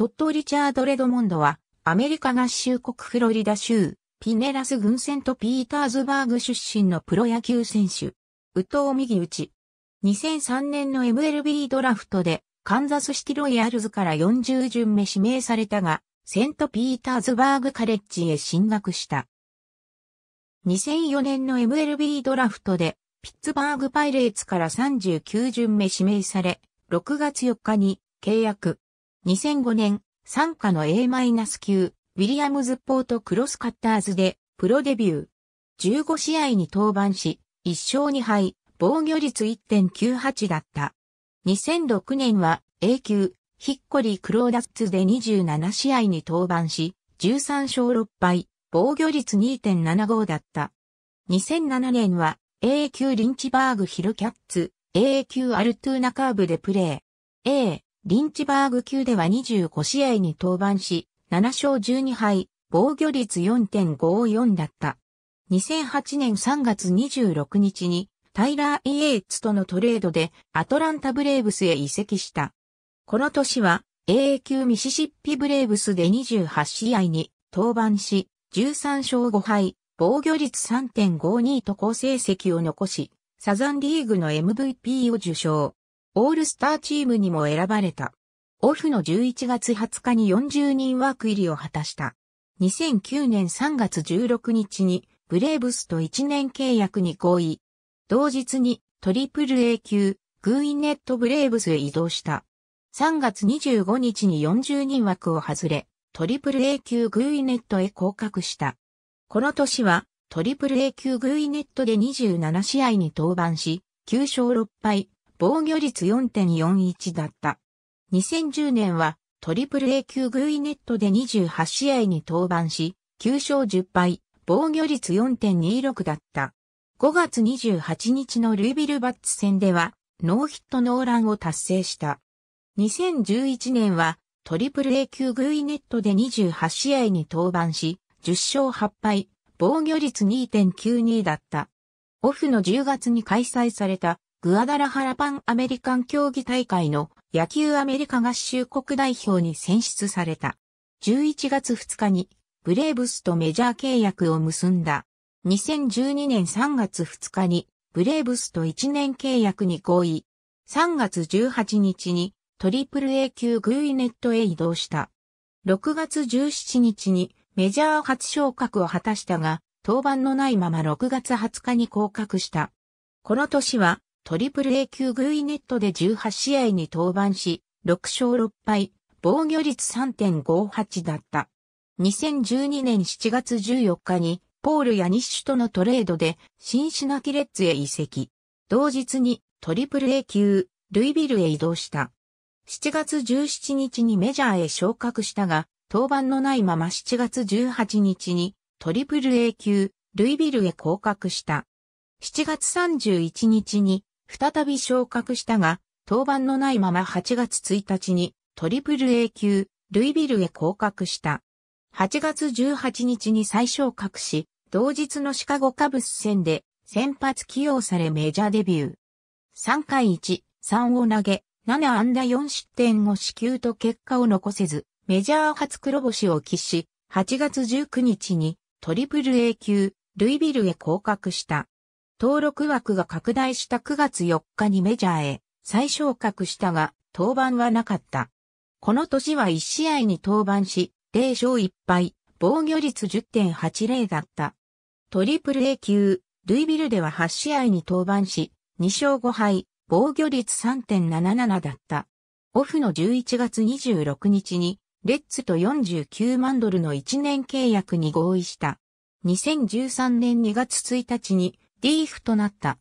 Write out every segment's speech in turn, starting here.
トット・リチャード・レドモンドは、アメリカ合衆国フロリダ州、ピネラス軍セント・ピーターズバーグ出身のプロ野球選手。宇藤右打ち。2003年の MLB ドラフトで、カンザスシティロイヤルズから40巡目指名されたが、セント・ピーターズバーグカレッジへ進学した。2004年の MLB ドラフトで、ピッツバーグパイレーツから39巡目指名され、6月4日に契約。2005年、参加の A-9、ウィリアムズポートクロスカッターズで、プロデビュー。15試合に登板し、1勝2敗、防御率1.98だった。2006年は A 級、ヒッコリー・クローダッツで27試合に登板し、13勝6敗、防御率2.75だった。2007年は A 級リンチバーグ・ヒルキャッツ、A 級アルトゥーナカーブでプレー。A、リンチバーグ級では25試合に登板し、7勝12敗、防御率4.54だった。2008年3月26日にタイラー・イエーツとのトレードでアトランタ・ブレーブスへ移籍した。この年は AA 級ミシシッピ・ブレーブスで28試合に登板し、13勝5敗、防御率3.52と好成績を残し、サザンリーグの MVP を受賞。オールスターチームにも選ばれた。オフの11月20日に40人枠入りを果たした。2009年3月16日にブレーブスと1年契約に合意。同日にトリプル A 級グーイネットブレーブスへ移動した。3月25日に40人枠を外れ、トリプル A 級グーイネットへ降格した。この年はトリプル A 級グーイネットで27試合に登板し、9勝6敗、防御率4.41だった。2010年はトリプル A 級グイネットで28試合に登板し、9勝10敗、防御率4.26だった。5月28日のルイビルバッツ戦では、ノーヒットノーランを達成した。2011年は、トリプル A 級グイネットで28試合に登板し、10勝8敗、防御率2.92だった。オフの10月に開催されたグアダラハラパンアメリカン競技大会の野球アメリカ合衆国代表に選出された。11月2日にブレーブスとメジャー契約を結んだ。2012年3月2日にブレーブスと1年契約に合意。3月18日にトリプル A 級グイネットへ移動した。6月17日にメジャー初昇格を果たしたが、登板のないまま6月20日に降格した。この年はトリプル A 級グイネットで18試合に登板し、6勝6敗、防御率3.58だった。2012年7月14日に、ポール・やニッシュとのトレードで、シンシナキレッツへ移籍。同日に、トリプル A 級、ルイビルへ移動した。7月17日にメジャーへ昇格したが、登板のないまま7月18日に、トリプル A 級、ルイビルへ降格した。7月31日に再び昇格したが、登板のないまま8月1日にトリプル A 級、ルイビルへ降格した。8月18日に再昇格し、同日のシカゴカブス戦で先発起用されメジャーデビュー。3回1、3を投げ、7安打4失点を支給と結果を残せず、メジャー初黒星を喫し、8月19日にトリプル A 級、ルイビルへ降格した。登録枠が拡大した9月4日にメジャーへ再昇格したが、登板はなかった。この年は1試合に登板し、0勝1敗、防御率10.80だった。トリプル A 級、ルイビルでは8試合に登板し、2勝5敗、防御率3.77だった。オフの11月26日に、レッツと49万ドルの1年契約に合意した。2013年2月1日にリーフとなった。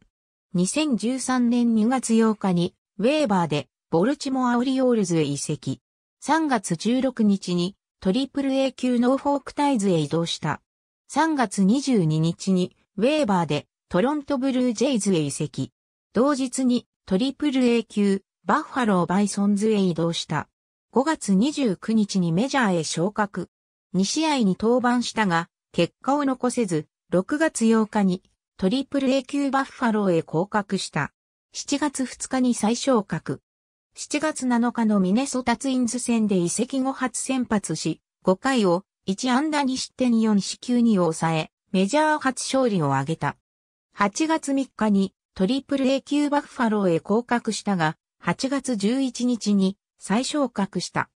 2013年2月8日に、ウェーバーで、ボルチモア・オリオールズへ移籍。3月16日に、トリプル A 級ノーフォークタイズへ移動した。3月22日に、ウェーバーで、トロントブルージェイズへ移籍。同日に、トリプル A 級、バッファロー・バイソンズへ移動した。5月29日にメジャーへ昇格。2試合に登板したが、結果を残せず、6月8日にトリプル A 級バッファローへ降格した。7月2日に再昇格。7月7日のミネソタツインズ戦で移籍後初先発し、5回を1安打2失点4四球に抑え、メジャー初勝利を挙げた。8月3日にトリプル A 級バッファローへ降格したが、8月11日に再昇格した。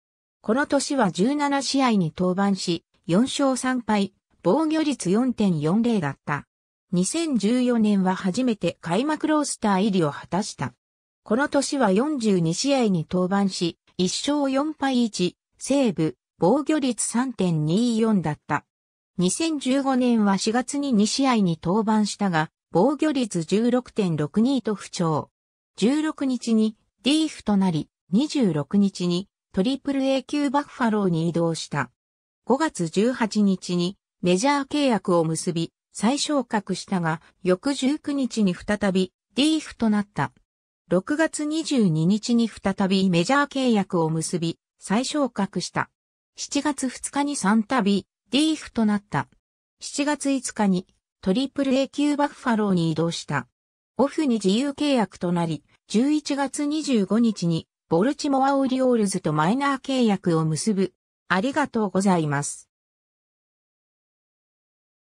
この年は17試合に登板し、4勝3敗、防御率4.40だった。2014年は初めて開幕ロースター入りを果たした。この年は42試合に登板し、1勝4敗1、セーブ、防御率3.24だった。2015年は4月に2試合に登板したが、防御率16.62と不調。16日にディーフとなり、26日にトリプル A 級バッファローに移動した。5月18日にメジャー契約を結び、再昇格したが、翌19日に再び、リーフとなった。6月22日に再びメジャー契約を結び、再昇格した。7月2日に3度、リーフとなった。7月5日に、トリプル A 級バッファローに移動した。オフに自由契約となり、11月25日に、ボルチモアオリオールズとマイナー契約を結ぶ。ありがとうございます。